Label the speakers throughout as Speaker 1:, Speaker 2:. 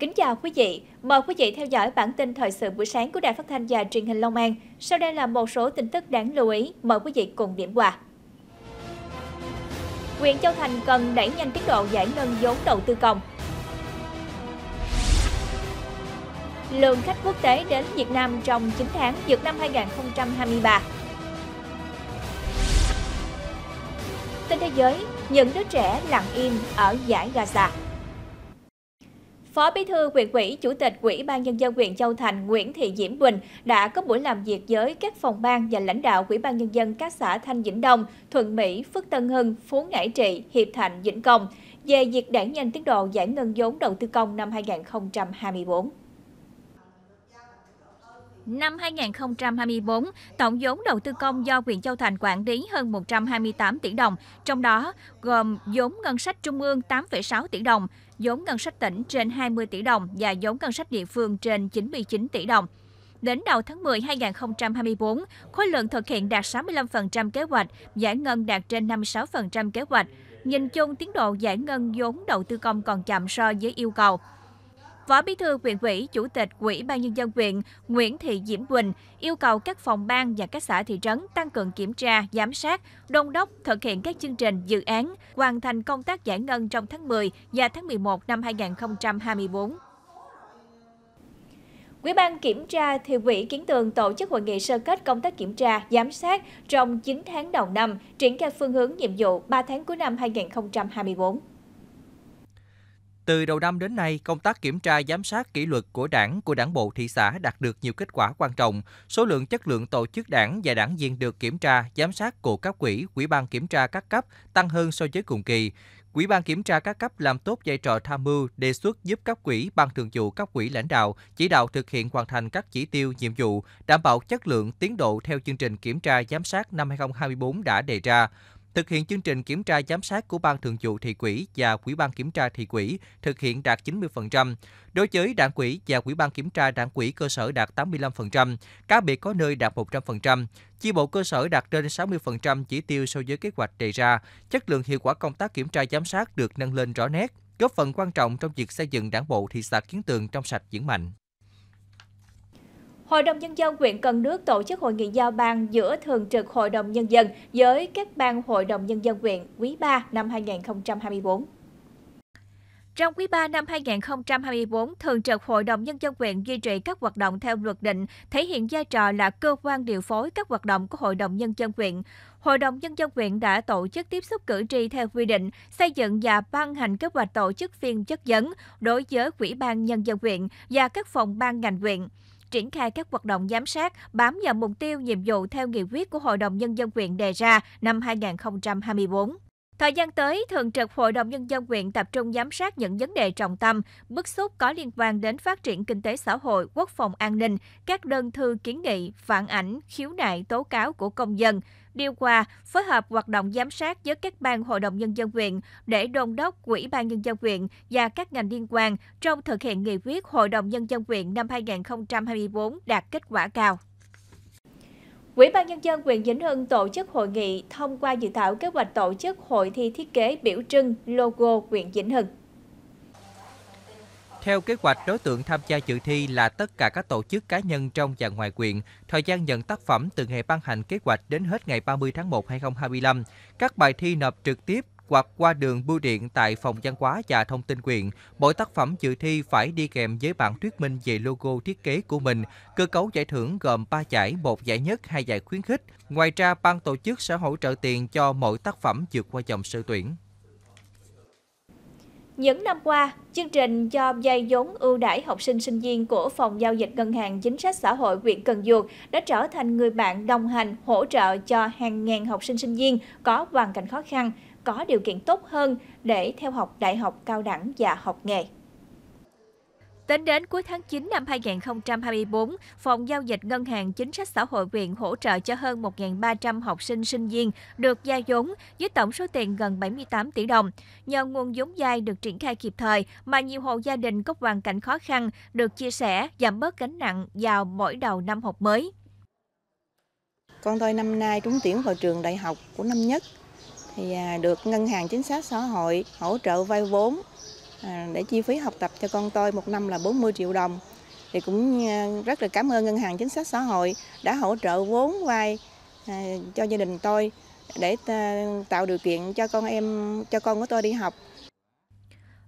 Speaker 1: Kính chào quý vị, mời quý vị theo dõi bản tin thời sự buổi sáng của Đài Phát thanh và Truyền hình Long An. Sau đây là một số tin tức đáng lưu ý, mời quý vị cùng điểm qua. Huyện Châu Thành cần đẩy nhanh tiến độ giải ngân vốn đầu tư công. Lượng khách quốc tế đến Việt Nam trong 9 tháng dược năm 2023. Tin thế giới, những đứa trẻ lặng im ở giải Gaza. Phó Bí thư huyện ủy, Chủ tịch Ủy ban nhân dân huyện Châu Thành Nguyễn Thị Diễm Bình đã có buổi làm việc với các phòng ban và lãnh đạo Ủy ban nhân dân các xã Thanh Vĩnh Đông, Thuận Mỹ, Phước Tân Hưng, Phú Ngãi Trị, Hiệp Thạnh, Vĩnh Công về việc đẩy nhanh tiến độ giải ngân vốn đầu tư công năm 2024. Năm 2024, tổng vốn đầu tư công do huyện Châu Thành quản lý hơn 128 tỷ đồng, trong đó gồm vốn ngân sách trung ương 8,6 tỷ đồng, vốn ngân sách tỉnh trên 20 tỷ đồng và vốn ngân sách địa phương trên 99 tỷ đồng. Đến đầu tháng 10 2024, khối lượng thực hiện đạt 65% kế hoạch, giải ngân đạt trên 56% kế hoạch. Nhìn chung, tiến độ giải ngân vốn đầu tư công còn chậm so với yêu cầu. Phó Bí thư huyện ủy, Chủ tịch Ủy ban nhân dân huyện Nguyễn Thị Diễm Quỳnh yêu cầu các phòng ban và các xã thị trấn tăng cường kiểm tra, giám sát, đôn đốc thực hiện các chương trình, dự án, hoàn thành công tác giải ngân trong tháng 10 và tháng 11 năm 2024. Quỹ ban kiểm tra thị ủy Kiến Tường tổ chức hội nghị sơ kết công tác kiểm tra, giám sát trong 9 tháng đầu năm, triển khai phương hướng nhiệm vụ 3 tháng cuối năm 2024.
Speaker 2: Từ đầu năm đến nay, công tác kiểm tra giám sát kỷ luật của đảng, của đảng bộ thị xã đạt được nhiều kết quả quan trọng. Số lượng chất lượng tổ chức đảng và đảng viên được kiểm tra, giám sát của các quỹ, quỹ ban kiểm tra các cấp tăng hơn so với cùng kỳ. Quỹ ban kiểm tra các cấp làm tốt vai trò tham mưu, đề xuất giúp các quỹ, ban thường vụ các quỹ lãnh đạo chỉ đạo thực hiện hoàn thành các chỉ tiêu, nhiệm vụ, đảm bảo chất lượng, tiến độ theo chương trình kiểm tra giám sát năm 2024 đã đề ra thực hiện chương trình kiểm tra giám sát của Ban Thường vụ Thị quỹ và quỹ ban Kiểm tra Thị quỹ thực hiện đạt 90%, đối với Đảng quỹ và quỹ ban Kiểm tra Đảng quỹ cơ sở đạt 85%, cá biệt có nơi đạt 100%, chi bộ cơ sở đạt trên 60% chỉ tiêu so với kế hoạch đề ra, chất lượng hiệu quả công tác kiểm tra giám sát được nâng lên rõ nét, góp phần quan trọng trong việc xây dựng đảng bộ thị xã Kiến Tường trong sạch vững mạnh.
Speaker 1: Hội đồng Nhân dân huyện Cần Đước tổ chức hội nghị giao ban giữa Thường trực Hội đồng Nhân dân với các ban Hội đồng Nhân dân huyện quý 3 năm 2024. Trong quý 3 năm 2024, Thường trực Hội đồng Nhân dân huyện duy trì các hoạt động theo luật định, thể hiện vai trò là cơ quan điều phối các hoạt động của Hội đồng Nhân dân huyện. Hội đồng Nhân dân huyện đã tổ chức tiếp xúc cử tri theo quy định, xây dựng và ban hành kế hoạch tổ chức phiên chất vấn đối với Ủy ban Nhân dân huyện và các phòng ban ngành huyện triển khai các hoạt động giám sát bám vào mục tiêu nhiệm vụ theo nghị quyết của Hội đồng Nhân dân huyện đề ra năm 2024. Thời gian tới, Thường trực Hội đồng Nhân dân huyện tập trung giám sát những vấn đề trọng tâm, bức xúc có liên quan đến phát triển kinh tế xã hội, quốc phòng an ninh, các đơn thư kiến nghị, phản ảnh, khiếu nại, tố cáo của công dân, điều qua, phối hợp hoạt động giám sát với các ban Hội đồng Nhân dân huyện để đôn đốc Quỹ ban Nhân dân huyện và các ngành liên quan trong thực hiện nghị quyết Hội đồng Nhân dân huyện năm 2024 đạt kết quả cao. Ủy ban Nhân dân huyện Vĩnh Hưng tổ chức hội nghị thông qua dự thảo kế hoạch tổ chức hội thi thiết kế biểu trưng logo huyện Vĩnh Hưng.
Speaker 2: Theo kế hoạch, đối tượng tham gia dự thi là tất cả các tổ chức cá nhân trong và ngoài quyện. Thời gian nhận tác phẩm từ ngày ban hành kế hoạch đến hết ngày 30 tháng 1 2025. Các bài thi nộp trực tiếp hoặc qua đường bưu điện tại phòng văn hóa và thông tin quyền. Mỗi tác phẩm dự thi phải đi kèm với bản thuyết minh về logo thiết kế của mình. Cơ cấu giải thưởng gồm 3 giải, một giải nhất, hai giải khuyến khích. Ngoài ra, ban tổ chức sẽ hỗ trợ tiền cho mỗi tác phẩm vượt qua dòng sơ tuyển.
Speaker 1: Những năm qua, chương trình cho dây vốn ưu đãi học sinh sinh viên của Phòng Giao dịch Ngân hàng Chính sách Xã hội huyện Cần Duộc đã trở thành người bạn đồng hành hỗ trợ cho hàng ngàn học sinh sinh viên có hoàn cảnh khó khăn, có điều kiện tốt hơn để theo học đại học cao đẳng và học nghề. Tính đến cuối tháng 9 năm 2024, Phòng Giao dịch Ngân hàng Chính sách Xã hội huyện hỗ trợ cho hơn 1.300 học sinh sinh viên được gia vốn với tổng số tiền gần 78 tỷ đồng. Nhờ nguồn vốn dai được triển khai kịp thời mà nhiều hộ gia đình có hoàn cảnh khó khăn được chia sẻ giảm bớt gánh nặng vào mỗi đầu năm học mới. Con tôi năm nay trúng tuyển vào trường đại học của năm nhất thì à, được ngân hàng chính sách xã hội hỗ trợ vay vốn à, để chi phí học tập cho con tôi một năm là 40 triệu đồng thì cũng à, rất là cảm ơn ngân hàng chính sách xã hội đã hỗ trợ vốn vay cho gia đình tôi để tạo điều kiện cho con em cho con của tôi đi học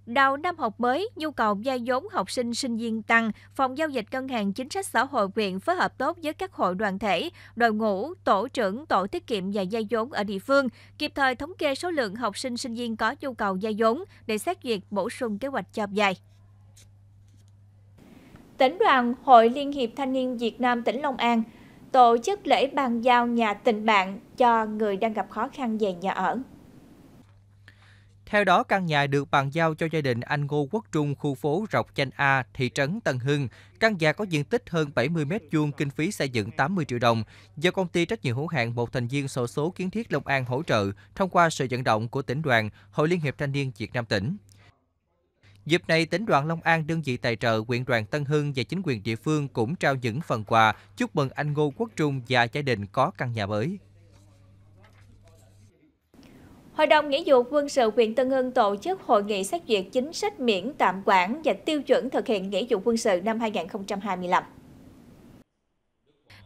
Speaker 1: Đầu năm học mới, nhu cầu gia vốn học sinh sinh viên tăng, Phòng Giao dịch Ngân hàng Chính sách Xã hội huyện phối hợp tốt với các hội đoàn thể, đội ngũ, tổ trưởng, tổ tiết kiệm và gia vốn ở địa phương, kịp thời thống kê số lượng học sinh sinh viên có nhu cầu gia vốn để xét duyệt bổ sung kế hoạch cho vay. Tỉnh đoàn Hội Liên hiệp Thanh niên Việt Nam tỉnh Long An tổ chức lễ bàn giao nhà tình bạn cho người đang gặp khó khăn về nhà ở.
Speaker 2: Theo đó, căn nhà được bàn giao cho gia đình anh Ngô Quốc Trung, khu phố Rọc Chanh A, thị trấn Tân Hưng. Căn nhà có diện tích hơn 70 m2, kinh phí xây dựng 80 triệu đồng, do công ty trách nhiệm hữu hạn một thành viên sổ số kiến thiết Long An hỗ trợ thông qua sự vận động của tỉnh đoàn, Hội Liên hiệp Thanh niên Việt Nam tỉnh. Dịp này, tỉnh đoàn Long An, đơn vị tài trợ, huyện đoàn Tân Hưng và chính quyền địa phương cũng trao những phần quà chúc mừng anh Ngô Quốc Trung và gia đình có căn nhà mới.
Speaker 1: Hội đồng Nghĩa vụ quân sự huyện Tân Hưng tổ chức hội nghị xét duyệt chính sách miễn tạm quản và tiêu chuẩn thực hiện nghĩa vụ quân sự năm 2025.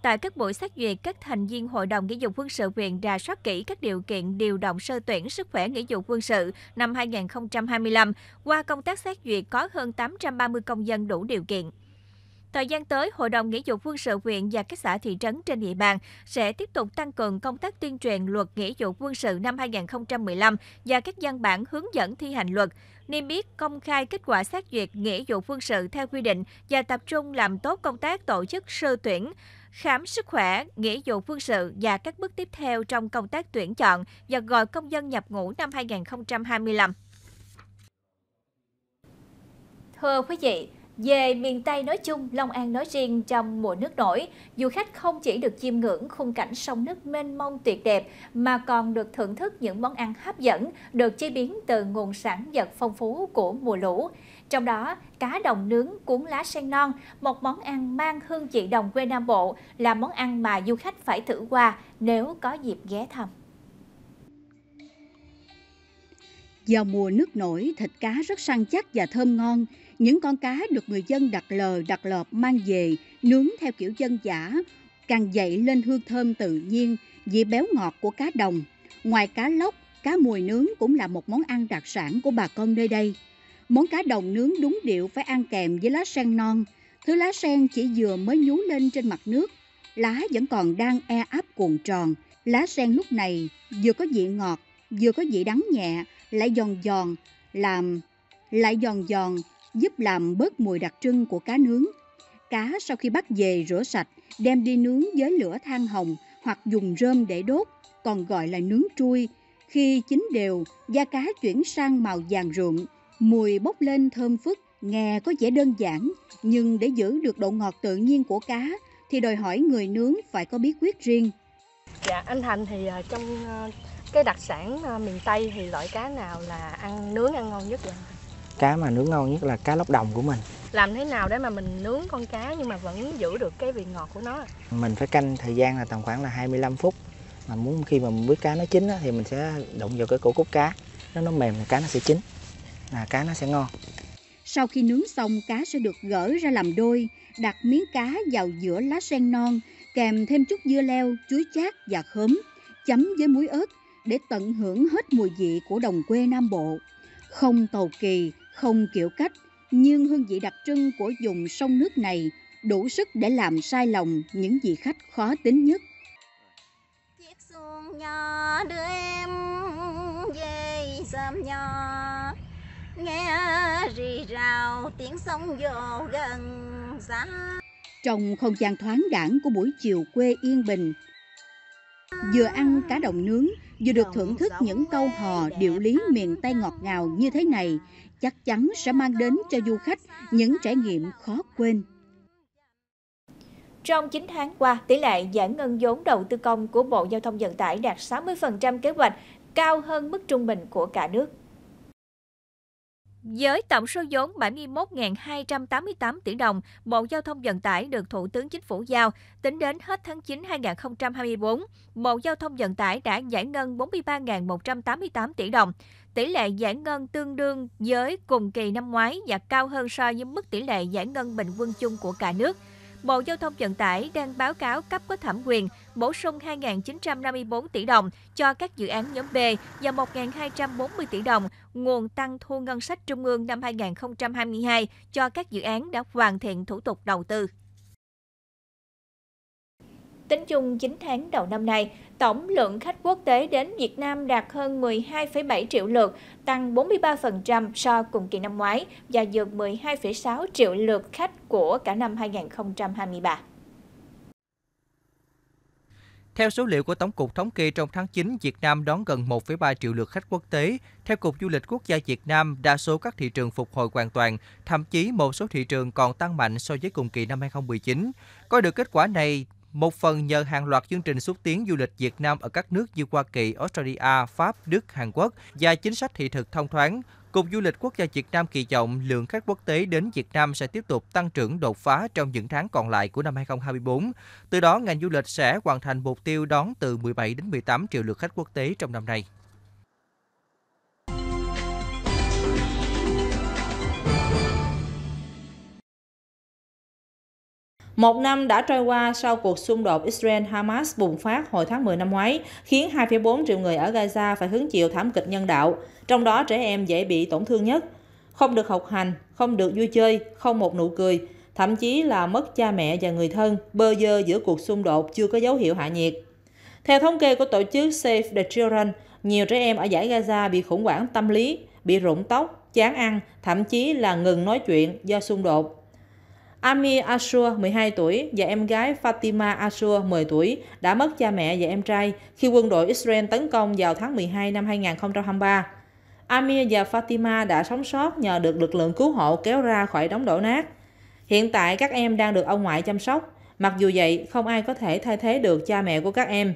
Speaker 1: Tại các buổi xét duyệt, các thành viên Hội đồng Nghĩa vụ quân sự huyện rà soát kỹ các điều kiện điều động sơ tuyển sức khỏe nghĩa vụ quân sự năm 2025. Qua công tác xét duyệt có hơn 830 công dân đủ điều kiện. Thời gian tới, Hội đồng Nghĩa vụ quân sự huyện và các xã thị trấn trên địa bàn sẽ tiếp tục tăng cường công tác tuyên truyền luật nghĩa vụ quân sự năm 2015 và các văn bản hướng dẫn thi hành luật, niêm yết công khai kết quả xét duyệt nghĩa vụ quân sự theo quy định và tập trung làm tốt công tác tổ chức sơ tuyển, khám sức khỏe, nghĩa vụ quân sự và các bước tiếp theo trong công tác tuyển chọn và gọi công dân nhập ngũ năm 2025. Thưa quý vị, về miền Tây nói chung, Long An nói riêng trong mùa nước nổi, du khách không chỉ được chiêm ngưỡng khung cảnh sông nước mênh mông tuyệt đẹp mà còn được thưởng thức những món ăn hấp dẫn được chế biến từ nguồn sản vật phong phú của mùa lũ. Trong đó, cá đồng nướng cuốn lá sen non, một món ăn mang hương vị đồng quê Nam Bộ là món ăn mà du khách phải thử qua nếu có dịp ghé thăm.
Speaker 3: Vào mùa nước nổi, thịt cá rất săn chắc và thơm ngon, những con cá được người dân đặt lờ đặt lợp mang về, nướng theo kiểu dân giả, càng dậy lên hương thơm tự nhiên, vị béo ngọt của cá đồng. Ngoài cá lóc, cá mùi nướng cũng là một món ăn đặc sản của bà con nơi đây. Món cá đồng nướng đúng điệu phải ăn kèm với lá sen non. Thứ lá sen chỉ vừa mới nhú lên trên mặt nước, lá vẫn còn đang e ấp cuộn tròn. Lá sen lúc này vừa có vị ngọt, vừa có vị đắng nhẹ, lại giòn giòn, làm lại giòn giòn, giúp làm bớt mùi đặc trưng của cá nướng. Cá sau khi bắt về rửa sạch, đem đi nướng với lửa than hồng hoặc dùng rơm để đốt, còn gọi là nướng trui. Khi chín đều, da cá chuyển sang màu vàng rượm, mùi bốc lên thơm phức, nghe có vẻ đơn giản, nhưng để giữ được độ ngọt tự nhiên của cá thì đòi hỏi người nướng phải có bí quyết riêng.
Speaker 4: Dạ, anh Thành thì ờ, trong ờ, cái đặc sản ờ, miền Tây thì loại cá nào
Speaker 1: là ăn nướng ăn ngon nhất vậy?
Speaker 4: cá mà nướng ngon nhất là cá lóc đồng của mình
Speaker 1: làm thế nào để mà
Speaker 3: mình nướng con cá nhưng mà vẫn giữ được cái vị ngọt của nó
Speaker 4: mình phải canh thời gian là tầm khoảng là 25 phút mà muốn khi mà mình biết cá nó chín á, thì mình sẽ động vào cái cổ cúc cá nó nó mềm thì cá nó sẽ chín là cá nó sẽ ngon
Speaker 3: sau khi nướng xong cá sẽ được gỡ ra làm đôi đặt miếng cá vào giữa lá sen non kèm thêm chút dưa leo chuối chát và khóm chấm với muối ớt để tận hưởng hết mùi vị của đồng quê nam bộ không cầu kỳ không kiểu cách, nhưng hương vị đặc trưng của vùng sông nước này đủ sức để làm sai lòng những vị khách khó tính nhất.
Speaker 1: Chiếc xuồng nhỏ đưa em về sớm nhỏ, nghe rì rào tiếng sông vô gần xa.
Speaker 3: Trong không gian thoáng đảng của buổi chiều quê Yên Bình, vừa ăn cá đồng nướng, vừa được thưởng thức những câu hò điệu lý miền Tây ngọt ngào như thế này, chắc chắn sẽ mang đến cho du khách những trải nghiệm khó quên. Trong 9 tháng qua, tỷ lệ giải ngân vốn đầu tư
Speaker 1: công của Bộ Giao thông Vận tải đạt 60% kế hoạch, cao hơn mức trung bình của cả nước. Với tổng số vốn 71.288 tỷ đồng, Bộ Giao thông Vận tải được Thủ tướng Chính phủ giao, tính đến hết tháng 9 2024, Bộ Giao thông Vận tải đã giải ngân 43.188 tỷ đồng. Tỷ lệ giải ngân tương đương với cùng kỳ năm ngoái và cao hơn so với mức tỷ lệ giải ngân bình quân chung của cả nước – Bộ Giao thông Vận tải đang báo cáo cấp có thẩm quyền bổ sung 2.954 tỷ đồng cho các dự án nhóm B và 1.240 tỷ đồng nguồn tăng thu ngân sách trung ương năm 2022 cho các dự án đã hoàn thiện thủ tục đầu tư. Tính chung 9 tháng đầu năm nay, tổng lượng khách quốc tế đến Việt Nam đạt hơn 12,7 triệu lượt, tăng 43% so cùng kỳ năm ngoái và vượt 12,6 triệu lượt khách của cả năm 2023.
Speaker 2: Theo số liệu của Tổng cục Thống kê trong tháng 9, Việt Nam đón gần 1,3 triệu lượt khách quốc tế. Theo Cục Du lịch Quốc gia Việt Nam, đa số các thị trường phục hồi hoàn toàn, thậm chí một số thị trường còn tăng mạnh so với cùng kỳ năm 2019. Có được kết quả này một phần nhờ hàng loạt chương trình xúc tiến du lịch Việt Nam ở các nước như Hoa Kỳ, Australia, Pháp, Đức, Hàn Quốc và chính sách thị thực thông thoáng. Cục Du lịch Quốc gia Việt Nam kỳ vọng lượng khách quốc tế đến Việt Nam sẽ tiếp tục tăng trưởng đột phá trong những tháng còn lại của năm 2024. Từ đó, ngành du lịch sẽ hoàn thành mục tiêu đón từ 17 đến 18 triệu lượt khách quốc tế trong năm nay.
Speaker 4: Một năm đã trôi qua sau cuộc xung đột Israel-Hamas bùng phát hồi tháng 10 năm ngoái, khiến 2,4 triệu người ở Gaza phải hứng chịu thảm kịch nhân đạo, trong đó trẻ em dễ bị tổn thương nhất. Không được học hành, không được vui chơi, không một nụ cười, thậm chí là mất cha mẹ và người thân, bơ dơ giữa cuộc xung đột chưa có dấu hiệu hạ nhiệt. Theo thống kê của tổ chức Save the Children, nhiều trẻ em ở giải Gaza bị khủng hoảng tâm lý, bị rụng tóc, chán ăn, thậm chí là ngừng nói chuyện do xung đột. Ami Ashur, 12 tuổi, và em gái Fatima Ashur, 10 tuổi, đã mất cha mẹ và em trai khi quân đội Israel tấn công vào tháng 12 năm 2023. Amir và Fatima đã sống sót nhờ được lực lượng cứu hộ kéo ra khỏi đống đổ nát. Hiện tại các em đang được ông ngoại chăm sóc, mặc dù vậy không ai có thể thay thế được cha mẹ của các em.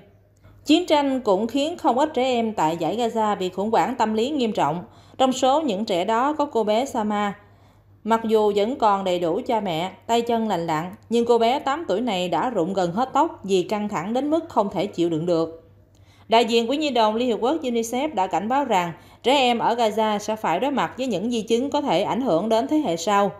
Speaker 4: Chiến tranh cũng khiến không ít trẻ em tại giải Gaza bị khủng hoảng tâm lý nghiêm trọng, trong số những trẻ đó có cô bé Sama, Mặc dù vẫn còn đầy đủ cha mẹ, tay chân lành lặn, nhưng cô bé 8 tuổi này đã rụng gần hết tóc vì căng thẳng đến mức không thể chịu đựng được. Đại diện quỹ Nhi đồng Liên Hiệp Quốc UNICEF đã cảnh báo rằng trẻ em ở Gaza sẽ phải đối mặt với những di chứng có thể ảnh hưởng đến thế hệ sau.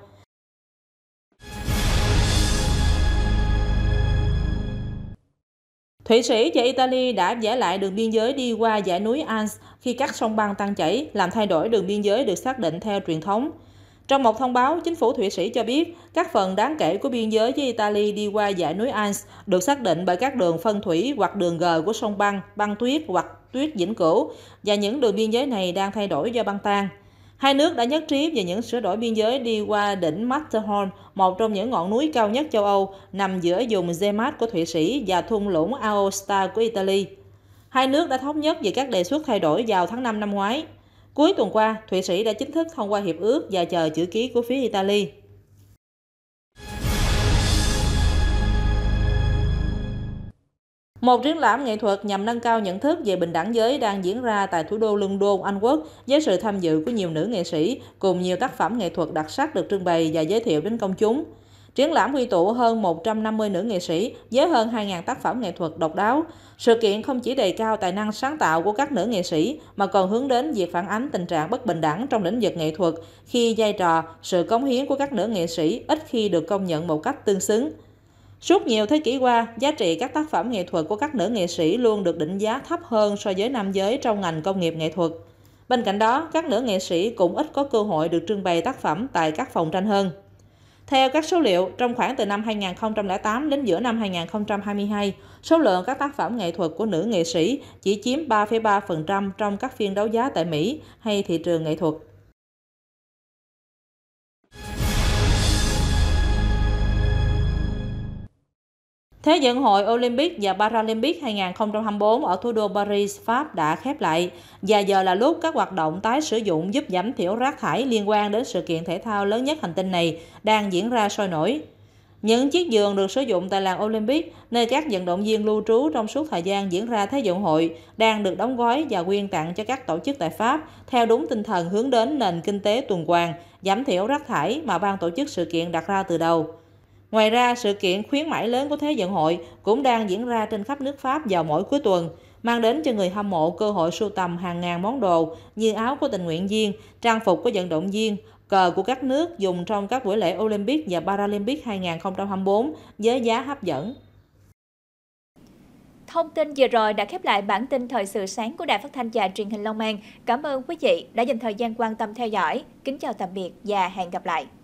Speaker 4: Thụy Sĩ và Italy đã giải lại đường biên giới đi qua dãy núi Alps khi các sông băng tan chảy, làm thay đổi đường biên giới được xác định theo truyền thống. Trong một thông báo, chính phủ Thụy Sĩ cho biết các phần đáng kể của biên giới với Italy đi qua dãy núi Alps được xác định bởi các đường phân thủy hoặc đường gờ của sông băng, băng tuyết hoặc tuyết vĩnh cửu và những đường biên giới này đang thay đổi do băng tan. Hai nước đã nhất trí về những sửa đổi biên giới đi qua đỉnh Matterhorn, một trong những ngọn núi cao nhất châu Âu, nằm giữa vùng Zermatt của Thụy Sĩ và thung lũng Aosta của Italy. Hai nước đã thống nhất về các đề xuất thay đổi vào tháng 5 năm ngoái. Cuối tuần qua, Thụy Sĩ đã chính thức thông qua hiệp ước và chờ chữ ký của phía Italy. Một triển lãm nghệ thuật nhằm nâng cao nhận thức về bình đẳng giới đang diễn ra tại thủ đô London, Anh Quốc với sự tham dự của nhiều nữ nghệ sĩ cùng nhiều tác phẩm nghệ thuật đặc sắc được trưng bày và giới thiệu đến công chúng. Triển lãm quy tụ hơn 150 nữ nghệ sĩ với hơn 2.000 tác phẩm nghệ thuật độc đáo. Sự kiện không chỉ đề cao tài năng sáng tạo của các nữ nghệ sĩ mà còn hướng đến việc phản ánh tình trạng bất bình đẳng trong lĩnh vực nghệ thuật khi vai trò, sự cống hiến của các nữ nghệ sĩ ít khi được công nhận một cách tương xứng. Suốt nhiều thế kỷ qua, giá trị các tác phẩm nghệ thuật của các nữ nghệ sĩ luôn được định giá thấp hơn so với nam giới trong ngành công nghiệp nghệ thuật. Bên cạnh đó, các nữ nghệ sĩ cũng ít có cơ hội được trưng bày tác phẩm tại các phòng tranh hơn. Theo các số liệu, trong khoảng từ năm 2008 đến giữa năm 2022, số lượng các tác phẩm nghệ thuật của nữ nghệ sĩ chỉ chiếm 3,3% trong các phiên đấu giá tại Mỹ hay thị trường nghệ thuật. Thế vận hội Olympic và Paralympic 2024 ở thủ đô Paris, Pháp đã khép lại và giờ là lúc các hoạt động tái sử dụng giúp giảm thiểu rác thải liên quan đến sự kiện thể thao lớn nhất hành tinh này đang diễn ra sôi nổi. Những chiếc giường được sử dụng tại làng Olympic, nơi các vận động viên lưu trú trong suốt thời gian diễn ra Thế vận hội, đang được đóng gói và quyên tặng cho các tổ chức tại Pháp, theo đúng tinh thần hướng đến nền kinh tế tuần hoàn, giảm thiểu rác thải mà ban tổ chức sự kiện đặt ra từ đầu. Ngoài ra, sự kiện khuyến mãi lớn của Thế vận hội cũng đang diễn ra trên khắp nước Pháp vào mỗi cuối tuần, mang đến cho người hâm mộ cơ hội sưu tầm hàng ngàn món đồ như áo của tình nguyện viên, trang phục của vận động viên, cờ của các nước dùng trong các buổi lễ Olympic và Paralympic 2024 với giá hấp dẫn.
Speaker 1: Thông tin vừa rồi đã khép lại bản tin thời sự sáng của Đài Phát thanh và Truyền hình Long An. Cảm ơn quý vị đã dành thời gian quan tâm theo dõi. Kính chào tạm biệt và hẹn gặp lại.